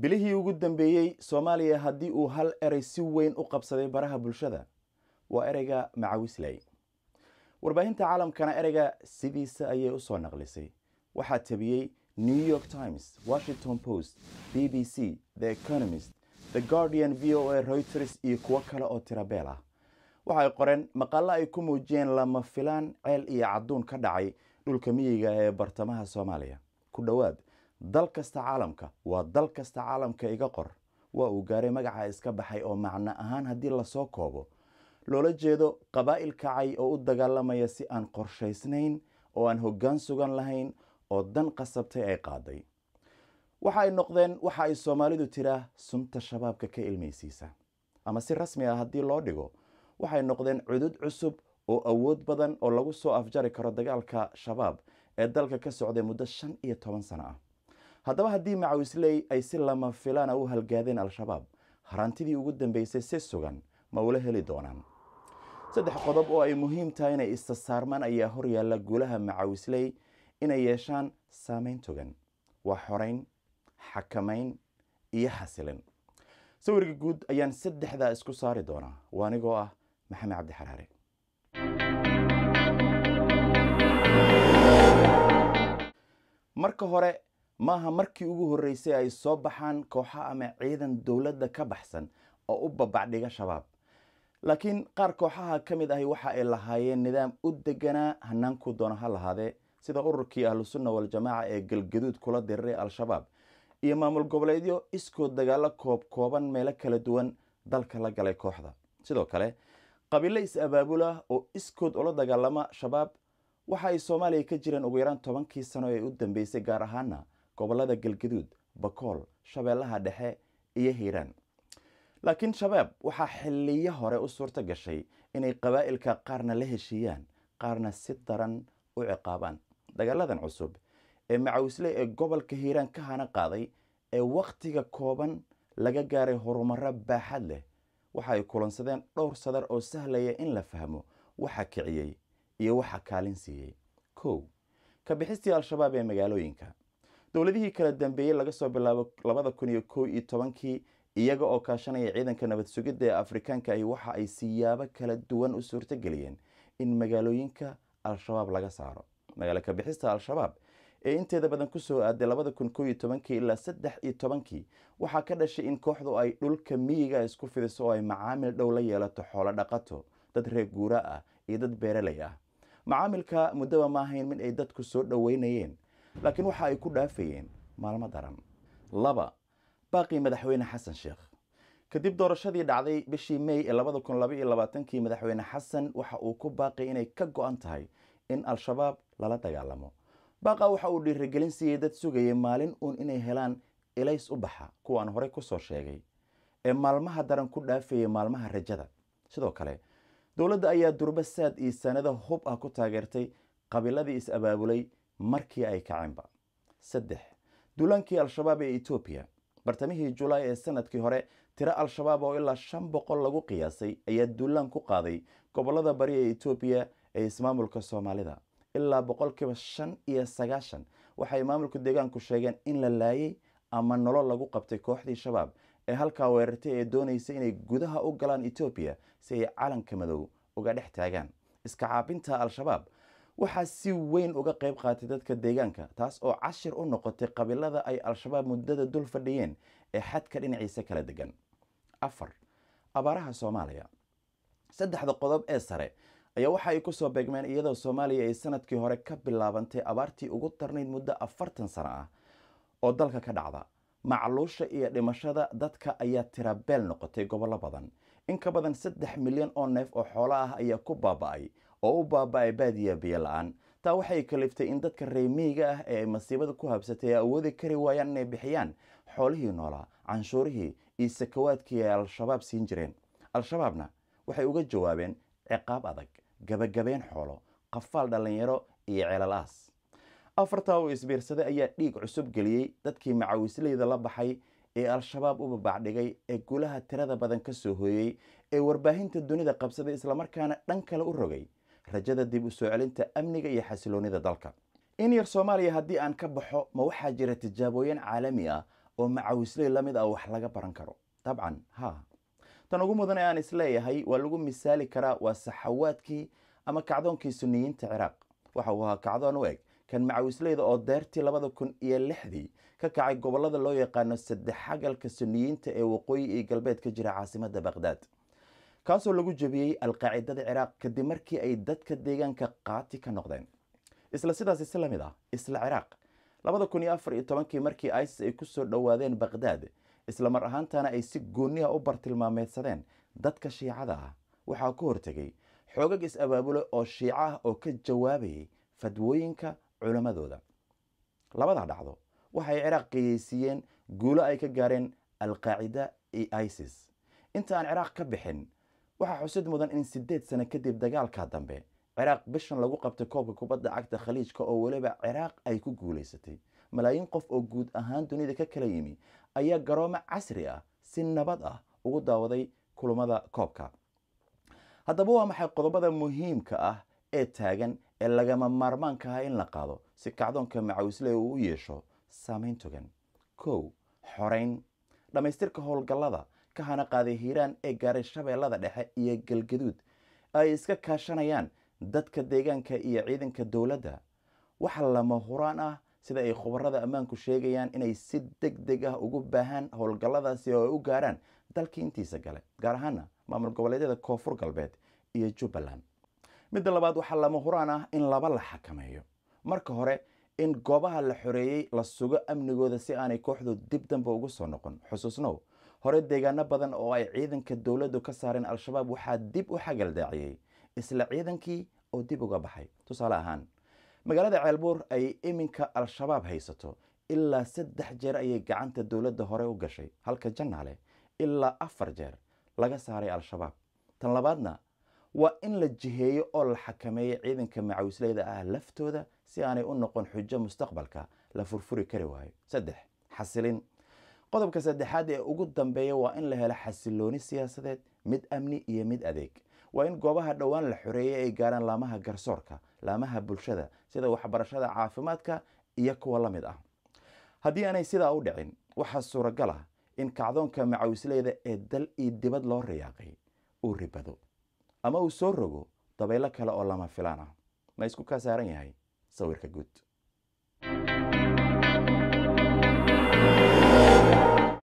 bilihii ugu dambeeyey soomaaliya haddii uu hal erey si weyn u qabsaday baraha bulshada waa ereyga macawisley warbaahinta caalamkana ereyga sidiisa ayay usoo naqlisay waxaa tebiyey new york times washington post b b c the economist the guardian v o a reuters iyo kuwo kale oo tirabeel ah waxay qoreen maqaalo ay ku muujiyeen lama filaan ceel iyo cadduun ka dhacay dhulka miyiga ah ee bartamaha soomaaliya ku dhowaad dal kasta caalamka waa dal kasta caalamka iga qor waa uu gaaray magaca iska baxay oo macno ahaan haddii lasoo koobo loola jeedo qabaa'il kacay oo u dagaalamaya si aan qorshaysnayn oo aan hoggaan sugan lahayn oo dan qasabtay ay qaaday waxa ay noqdeen waxa ay soomaalidu tiraa sunta shabaabka ka ilmaysiisa ama si rasmi ah haddii loo dhigo waxay noqdeen cudud cusub oo awood badan oo lagu soo afjari karo dagaalka shabaab ee dalka ka socday muddo shan iyo toban sano ah haddaba haddii macawisley ay si lama filaana ah u halgaadeen al-shabaab harantidii ugu dambeysay si sugan ma ula heli doonaan saddex qodob oo ay muhiim tahay inay isa saarmaan ayaa horyaalla guulaha macawisley inay yeeshaan saameyn togan waa xorayn xakamayn iyo xasilin sawirka guud ayaan saddexdaa isku saari doonaa waa anigoo ah maxamed cabdi xaraare marka hore maaha markii ugu horreysay ay soo baxaan kooxo ama ciidan dowladda ka baxsan oo u babacdhiga shabaab laakiin qaar kooxaha ka mid ahi waxa ay lahaayeen nidaam u deganaa hanaanku doono ha lahaadee sida ururkii ahlusunna waljamaaca ee galgaduud kula diriray al-shabaab iyo maamul goboleedyo iskood dagaalo koob kooban meelo kala duwan dalka la galay kooxda sidoo kale qabiilo is-abaabul ah oo iskood ula dagaalama shabaab waxa ay soomaaliya ka jireen ugu yaraan tobankii sano ee u dambeysay gaar ahaana gobolada galgaduud bakool shabeellaha dhexe iyo hiiraan laakiin shabaab waxaa xilliyo hore u suurto gashay inay qabaa'ilka qaarna la heshiiyaan qaarna si daran u ciqaabaan dagaaladan cusub ee macawisle ee gobolka hiiraan ka hana qaaday ee wakhtiga kooban laga gaaray horumaro baaxad leh waxa kulansadeen dhowr sadar oo sahlaya in la fahmo waxa kiciyey iyo waxa kaalin siiyey kow ka bixistii al-shabaab ee magaalooyinka dowladihii kala dambeeyey laga soo bilaabo labada kun iyo kow iyo tobankii iyaga oo kaashanaya ciidanka nabad sugidda ee afrikaanka ahi waxa ay siyaabo kala duwan u suurtageliyeen in magaalooyinka al-shabaab laga saaro magaalo kabixista al-shabaab ee inteeda badan kusoo aaday labada kun kow iyo tobankii ilaa saddex iyo tobankii waxaa ka dhashay in kooxdu ay dhulka miyiga isku fidiso oo ay macaamil dhow la yeelato xoolo dhaqato dad reer guura ah iyo dad beeralay ah macaamilka muddaba maahayn mid ay dadku soo dhoweynayeen laakiin waxa ay ku dhaafayeen maalmo daran laba baaqii madaxweyne xasan sheekh kadib doorashadii dhacday bishii mey ee labada kun labaiyo labaatankii madaxweyne xasan waxa uu ku baaqay inay ka go'an tahay in al-shabaab lala dagaalamo baaqa waxa uu dhiirigelin siiyey dad sugayay maalin uun inay helaan ilays u baxa kuwaan horey ku soo sheegay ee maalmaha daran ku dhaafaya maalmaha rajada sidoo kale dowladda ayaa durba saad iyo sanada hub ah ku taageertay qabiiladii is-abaabulay markii ay kacenba saddex dulankii al-shabaab ee etoobiya bartamihii julaay ee sanadkii hore tiro al-shabaab oo ilaa shan boqol lagu qiyaasay ayaa dullaan ku qaaday gobollada bari ee etoobiya ee ismaamulka soomaalida ilaa boqolkiiba shan iyo sagaashan waxay maamulka deegaanku sheegeen in la laayay ama nolo lagu qabtay kooxdii shabaab ee halkaa weerartay ee doonaysa inay gudaha u galaan etoobiya si ay calanka madow uga dhex taagaan iska caabinta al-shabaab waxaa si weyn uga qayb qaatay dadka deegaanka taas oo cashir u noqotay qabiilada ay al-shabaab muddada dul fadhiyeen ee xadka dhinaciisa kala degan afar abaaraha soomaaliya saddexda qodob ee sare ayaa waxa ay ku soo beegmeen iyadoo soomaaliya ay sanadkii hore ka bilaabantay abaartii ugu tarnayd muddo afartan sano ah oo dalka ka dhacda macluusha iyo dhimashada dadka ayaa tirabeel noqotay gobollo badan in ka badan saddex milyan oo neef oo xoolo ah ayaa ku baaba-ay oo u baaba'ay ay baadiya biyola-aan taa waxay kaliftay in dadka reemiyga ah ee ay masiibada ku habsatay ay awoodi kari waayaan inay bixiyaan xoolihii noolaa canshuurihii iyo sakawaadkii ay al-shabaab siin jireen al-shabaabna waxay uga jawaabeen ciqaab adag gabagabeen xoolo qafaal dhallinyaro iyo celalaas afartaa uu isbiirsaday ayaa dhiig cusub geliyey dadkii macawisleyda la baxay ee al-shabaab u babacdhigay ee gulaha tirada badan ka soo hooyey ee warbaahinta dunida qabsaday islamarkaana dhan kale u rogay rajada dib u soo celinta amniga iyo xasiloonida dalka in yar soomaaliya haddii aan ka baxo ma waxaa jira tijaabooyin caalami ah oo macawisley la mid ah wax laga baran karo dabcan ha tan ugu mudan ee aan isleeyahay waa lagu misaali karaa waa saxawaadkii ama kacdoonkii suniyiinta ciraaq waxa uu ahaa kacdoon u eg kan macawisleyda oo deertii labada kun iyo lixdii ka kacay gobolada loo yaqaano saddex xagalka suniyiinta ee waqooyi iyo galbeed ka jira caasimada baqhdaad kaasoo lagu jebiyey alqaacidada ciraaq kadib markii ay dadka deegaanka qaati ka noqdeen isla sidaas isla mid ah isla ciraaq labada kun iyo afar iyo tobankii markii isis ay kusoo dhowaadeen baqhdaad isla mar ahaantana ay si gooniha u bartilmaameedsadeen dadka shiicada ah waxaa ku hortegay xoogag is abaabule oo shiica ah oo ka jawaabayay fadwooyinka culammadooda labada dhacdo waxay ciraaq qiyaysiyeen guulo ay ka gaareen alqaacida iyo isis inta aan ciraaq ka bixin waxaa xusid mudan in sideed sano kadib dagaalka dambe ciraaq bishan lagu qabtay koobka kubadda cagta khaliijka oo weliba ciraaq ay ku guuleysatay malaayiin qof oo guud ahaan dunida ka kala yimi ayaa garoomo casri ah si nabad ah ugu daawaday kulammada koobka haddaba waa maxay qodobada muhiimka ah ee taagan ee lagama maarmaanka ah in la qaado si kacdoonka macawisle uu u yeesho saameyn togan kow xoreyn dhammaystirka howlgallada ka hana qaaday hiiraan ee gaaray shabeellada dhexe iyo galgaduud ay iska kaashanayaan dadka deegaanka iyo ciidanka dowladda waxa lama huraan ah sida ay khubarada ammaanku sheegayaan inay si deg deg ah ugu baahaan howlgalladaasi oo ay u gaaraan dalka intiisa gale gaar ahaana maamul goboleedyada koonfur galbeed iyo jubbaland midda labaad waxaa lama huraan ah in laba la xakameeyo marka hore in goobaha la xoreeyey la sugo amnigooda si aanay kooxdu dib dambe ugu soo noqon xusuusnow hore deegaano badan oo ay ciidanka dowladdu ka saareen al-shabaab waxaa dib u xagaldaaciyey isla ciidankii oo dib uga baxay tusaale ahaan magaalada ceelbuur ay iminka al-shabaab haysato ilaa saddex jeer ayay gacanta dowladda hore u gashay halka jannaale ilaa afar jeer laga saaray al-shabaab tan labaadna waa in la jiheeyo oo la xakameeyo ciidanka macawisleyda ah laftooda si aanay u noqon xujo mustaqbalka la furfuri kari waayo saddex xasilin qodobka saddexaad ee ugu dambeeya waa in la helo xasilooni siyaasadeed mid amni iyo mid adeeg waa in goobaha dhowaan la xoreeya ay gaaraan laamaha garsoorka laamaha bulshada sida waxbarashada caafimaadka iyo kuwa la mid ah haddii aanay sidaa u dhicin waxaa suuragal ah in kacdoonka macawisleyda ee dal iyo dibad loo riyaaqay uu ribado ama uu soo rogo dabeylo kale oo lama filaan ah ma isku kaa saaran yahay sawirka guud